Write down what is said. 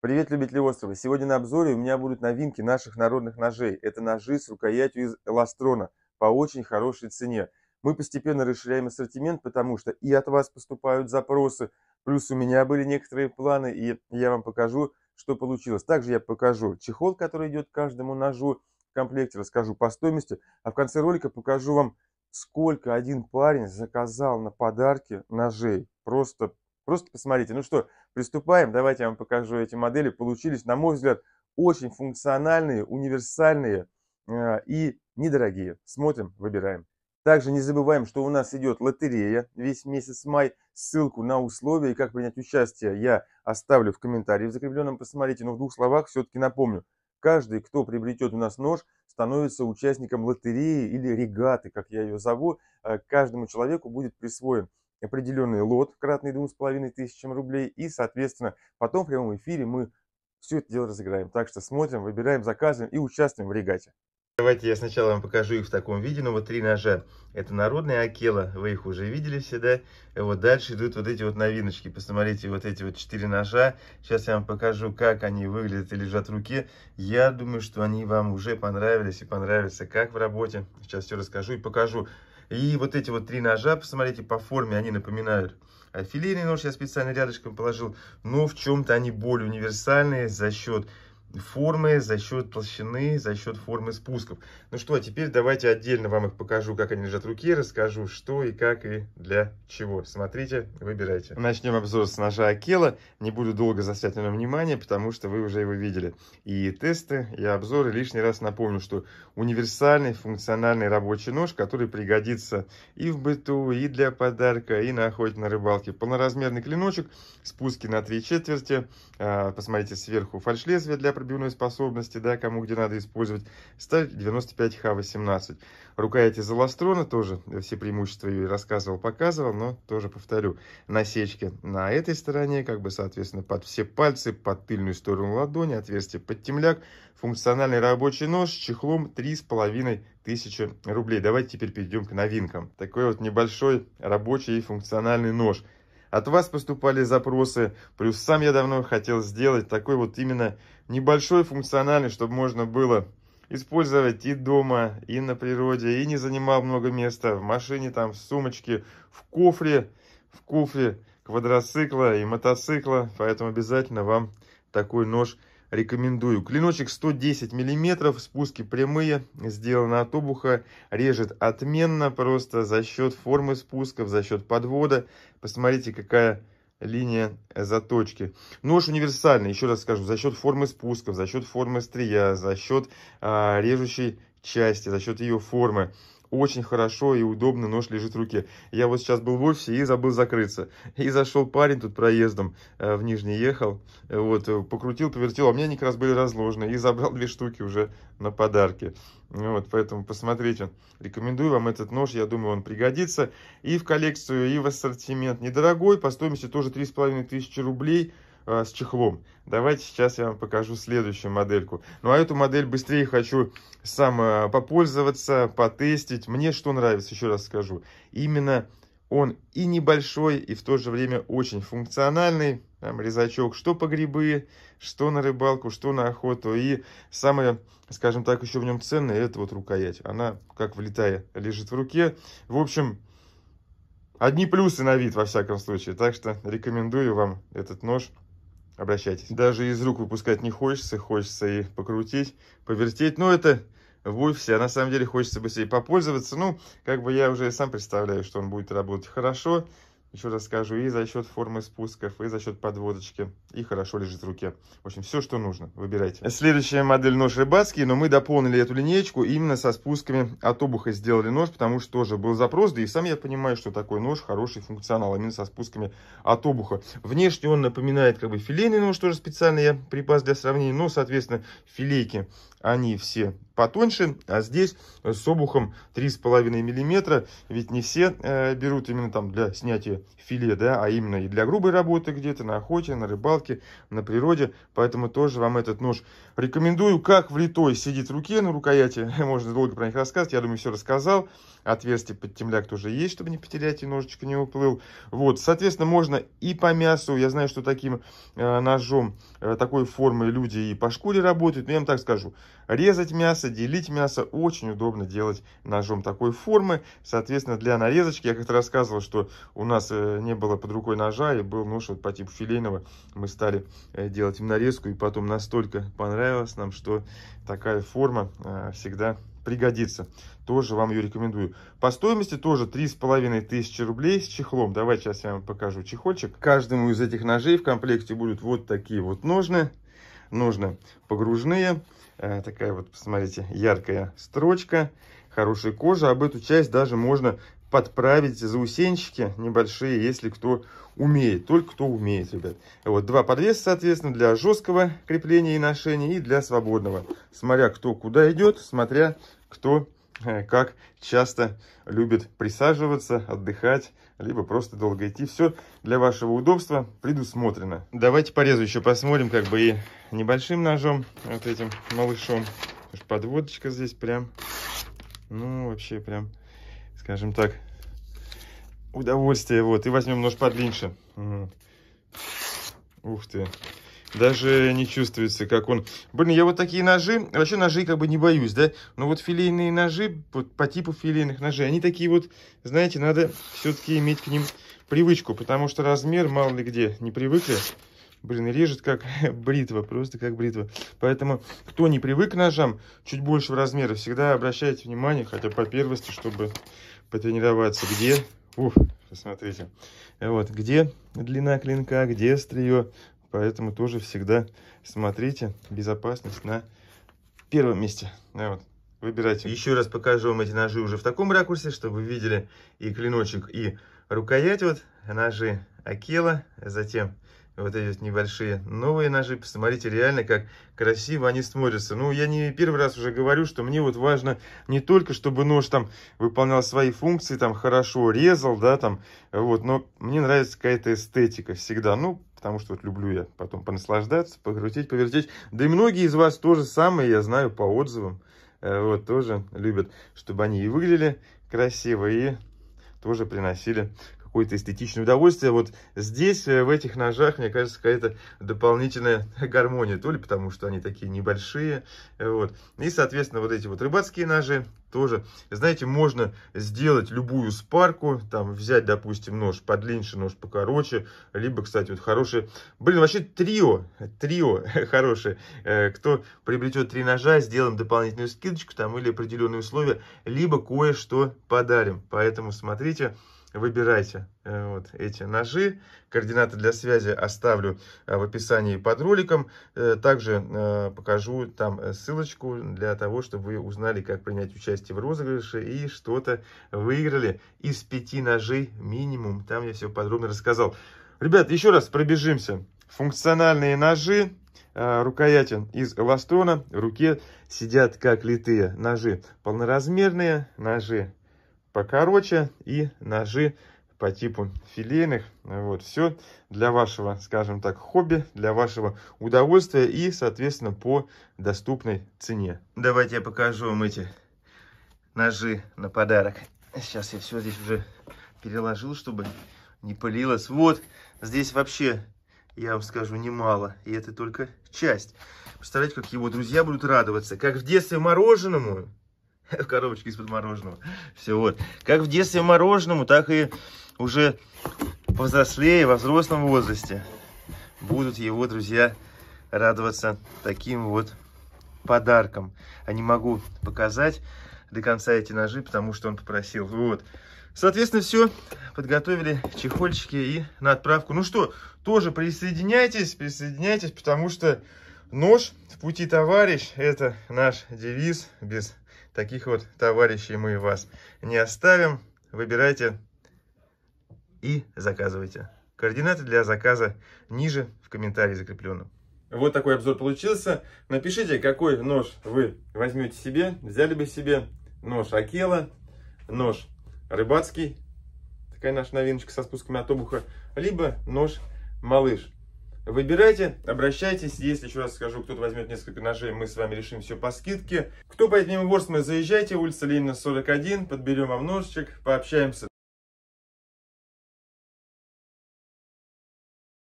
Привет, любители острова! Сегодня на обзоре у меня будут новинки наших народных ножей. Это ножи с рукоятью из эластрона по очень хорошей цене. Мы постепенно расширяем ассортимент, потому что и от вас поступают запросы, плюс у меня были некоторые планы, и я вам покажу, что получилось. Также я покажу чехол, который идет каждому ножу в комплекте, расскажу по стоимости, а в конце ролика покажу вам, сколько один парень заказал на подарки ножей. Просто Просто посмотрите. Ну что, приступаем. Давайте я вам покажу эти модели. Получились, на мой взгляд, очень функциональные, универсальные а, и недорогие. Смотрим, выбираем. Также не забываем, что у нас идет лотерея весь месяц май. Ссылку на условия и как принять участие я оставлю в комментарии в закрепленном. Посмотрите, но в двух словах все-таки напомню. Каждый, кто приобретет у нас нож, становится участником лотереи или регаты, как я ее зову. Э, каждому человеку будет присвоен определенный лот, кратный тысячам рублей. И, соответственно, потом в прямом эфире мы все это дело разыграем. Так что смотрим, выбираем, заказываем и участвуем в регате. Давайте я сначала вам покажу их в таком виде. Ну, вот три ножа. Это народные акела, вы их уже видели все, да? И вот дальше идут вот эти вот новиночки. Посмотрите, вот эти вот четыре ножа. Сейчас я вам покажу, как они выглядят и лежат в руке. Я думаю, что они вам уже понравились и понравятся как в работе. Сейчас все расскажу и покажу. И вот эти вот три ножа, посмотрите, по форме они напоминают филейный нож, я специально рядышком положил, но в чем-то они более универсальные за счет формы за счет толщины, за счет формы спусков. Ну что, а теперь давайте отдельно вам их покажу, как они лежат в руке, расскажу, что и как и для чего. Смотрите, выбирайте. Начнем обзор с ножа Акела. Не буду долго заострять на внимание, потому что вы уже его видели. И тесты, и обзоры. Лишний раз напомню, что универсальный функциональный рабочий нож, который пригодится и в быту, и для подарка, и на охоте на рыбалке. Полноразмерный клиночек, спуски на три четверти. А, посмотрите сверху фальшлезвие для пробивной способности, да, кому где надо использовать. Сталь 95Х18. Рукоять из эластрона тоже, э, все преимущества ее рассказывал, показывал, но тоже повторю. Насечки на этой стороне, как бы, соответственно, под все пальцы, под тыльную сторону ладони, отверстие под темляк, функциональный рабочий нож с чехлом 3,5 тысячи рублей. Давайте теперь перейдем к новинкам. Такой вот небольшой рабочий и функциональный нож – от вас поступали запросы, плюс сам я давно хотел сделать такой вот именно небольшой функциональный, чтобы можно было использовать и дома, и на природе, и не занимал много места в машине, там, в сумочке, в кофре, в кофре квадроцикла и мотоцикла, поэтому обязательно вам такой нож рекомендую. Клиночек 110 мм, спуски прямые, сделаны от обуха, режет отменно просто за счет формы спусков, за счет подвода. Посмотрите, какая линия заточки. Нож универсальный, еще раз скажу, за счет формы спусков, за счет формы стрия, за счет а, режущей части, за счет ее формы очень хорошо и удобно нож лежит в руке. Я вот сейчас был в офисе и забыл закрыться. И зашел парень тут проездом э, в Нижний ехал, э, вот, э, покрутил, повертел, а у меня они как раз были разложены. И забрал две штуки уже на подарки. Вот, поэтому посмотрите, рекомендую вам этот нож, я думаю, он пригодится и в коллекцию, и в ассортимент. Недорогой, по стоимости тоже 3,5 тысячи рублей – а, с чехлом. Давайте сейчас я вам покажу следующую модельку. Ну, а эту модель быстрее хочу сам а, попользоваться, потестить. Мне что нравится, еще раз скажу. Именно он и небольшой, и в то же время очень функциональный. Там резачок что по грибы, что на рыбалку, что на охоту. И самое, скажем так, еще в нем ценное, это вот рукоять. Она, как влетая, лежит в руке. В общем, одни плюсы на вид, во всяком случае. Так что рекомендую вам этот нож обращайтесь. Даже из рук выпускать не хочется, хочется и покрутить, повертеть. Но ну, это вовсе, все. А на самом деле хочется бы быстрее попользоваться. Ну, как бы я уже сам представляю, что он будет работать хорошо еще раз скажу, и за счет формы спусков, и за счет подводочки, и хорошо лежит в руке. В общем, все, что нужно, выбирайте. Следующая модель нож рыбацкий, но мы дополнили эту линеечку именно со спусками от обуха сделали нож, потому что тоже был запрос, да и сам я понимаю, что такой нож хороший функционал, именно со спусками от обуха. Внешне он напоминает как бы филейный нож, тоже специально я припас для сравнения, но, соответственно, филейки они все потоньше, а здесь с обухом 3,5 мм, ведь не все э, берут именно там для снятия филе, да, а именно и для грубой работы где-то, на охоте, на рыбалке, на природе, поэтому тоже вам этот нож рекомендую, как влитой сидит в руке на рукояти, можно долго про них рассказывать, я думаю, все рассказал, отверстие под темляк тоже есть, чтобы не потерять и ножичек не уплыл, вот, соответственно, можно и по мясу, я знаю, что таким э, ножом э, такой формы люди и по шкуре работают, но я вам так скажу, Резать мясо, делить мясо очень удобно делать ножом такой формы. Соответственно, для нарезочки, я как-то рассказывал, что у нас э, не было под рукой ножа, и был нож вот по типу филейного. Мы стали э, делать в нарезку, и потом настолько понравилось нам, что такая форма э, всегда пригодится. Тоже вам ее рекомендую. По стоимости тоже тысячи рублей с чехлом. Давайте сейчас я вам покажу чехольчик. Каждому из этих ножей в комплекте будут вот такие вот ножны. Ножны погружные. Э, такая вот, посмотрите, яркая строчка, хорошая кожа. Об эту часть даже можно подправить заусенчики небольшие, если кто умеет. Только кто умеет, ребят. Вот два подвеса, соответственно, для жесткого крепления и ношения и для свободного. Смотря кто куда идет, смотря кто э, как часто любит присаживаться, отдыхать, либо просто долго идти. Все для вашего удобства предусмотрено. Давайте порезу еще посмотрим, как бы и небольшим ножом, вот этим малышом. Подводочка здесь прям, ну, вообще прям, скажем так, удовольствие. Вот, и возьмем нож подлиннее. Угу. Ух ты. Даже не чувствуется, как он... Блин, я вот такие ножи, вообще ножи как бы не боюсь, да? Но вот филейные ножи, вот по типу филейных ножей, они такие вот, знаете, надо все-таки иметь к ним привычку, потому что размер мало ли где, не привыкли. Блин, режет как бритва, просто как бритва. Поэтому, кто не привык к ножам чуть большего размера, всегда обращайте внимание, хотя по первости, чтобы потренироваться, где... Ух, посмотрите. Вот, где длина клинка, где острие. Поэтому тоже всегда смотрите, безопасность на первом месте. Да, вот. Выбирайте. Еще раз покажу вам эти ножи уже в таком ракурсе, чтобы вы видели и клиночек, и рукоять. Вот ножи Акела, затем вот эти вот небольшие новые ножи. Посмотрите, реально, как красиво они смотрятся. Ну, я не первый раз уже говорю, что мне вот важно не только, чтобы нож там выполнял свои функции, там хорошо резал, да, там, вот, но мне нравится какая-то эстетика всегда. Ну, потому что вот люблю я потом понаслаждаться, покрутить, повертеть. Да и многие из вас тоже самое, я знаю, по отзывам, э, вот, тоже любят, чтобы они и выглядели красиво, и тоже приносили какое-то эстетичное удовольствие. Вот здесь, э, в этих ножах, мне кажется, какая-то дополнительная гармония. То ли потому, что они такие небольшие. Э, вот. И, соответственно, вот эти вот рыбацкие ножи тоже, знаете, можно сделать любую спарку, там взять, допустим, нож подлиннее, нож покороче, либо, кстати, вот хорошие, блин, вообще трио, трио хорошее, э, кто приобретет три ножа, сделаем дополнительную скидочку там или определенные условия, либо кое-что подарим, поэтому смотрите, выбирайте э, вот эти ножи. Координаты для связи оставлю э, в описании под роликом. Э, также покажу там ссылочку для того, чтобы вы узнали, как принять участие в розыгрыше и что-то выиграли из пяти ножей минимум. Там я все подробно рассказал. Ребят, еще раз пробежимся. Функциональные ножи, рукояти из эластрона в руке сидят как литые ножи. Полноразмерные ножи покороче и ножи по типу филейных. Вот, все для вашего, скажем так, хобби, для вашего удовольствия и, соответственно, по доступной цене. Давайте я покажу вам эти ножи на подарок. Сейчас я все здесь уже переложил, чтобы не пылилось. Вот, здесь вообще, я вам скажу, немало. И это только часть. Представляете, как его друзья будут радоваться. Как в детстве мороженому, в коробочке из-под мороженого. Все вот. Как в детстве мороженому, так и уже повзрослее, во взрослом возрасте будут его друзья радоваться таким вот подарком. А не могу показать до конца эти ножи, потому что он попросил. Вот. Соответственно, все, подготовили чехольчики и на отправку. Ну что, тоже присоединяйтесь, присоединяйтесь, потому что нож в пути товарищ, это наш девиз без Таких вот товарищей мы вас не оставим. Выбирайте и заказывайте. Координаты для заказа ниже в комментарии закреплены. Вот такой обзор получился. Напишите, какой нож вы возьмете себе. Взяли бы себе нож Акела, нож рыбацкий, такая наша новиночка со спусками от обуха, либо нож малыш. Выбирайте, обращайтесь. Если, еще раз скажу, кто-то возьмет несколько ножей, мы с вами решим все по скидке. Кто пойдет мимо Ворсмы, заезжайте, улица Ленина, 41. Подберем вам ножичек, пообщаемся.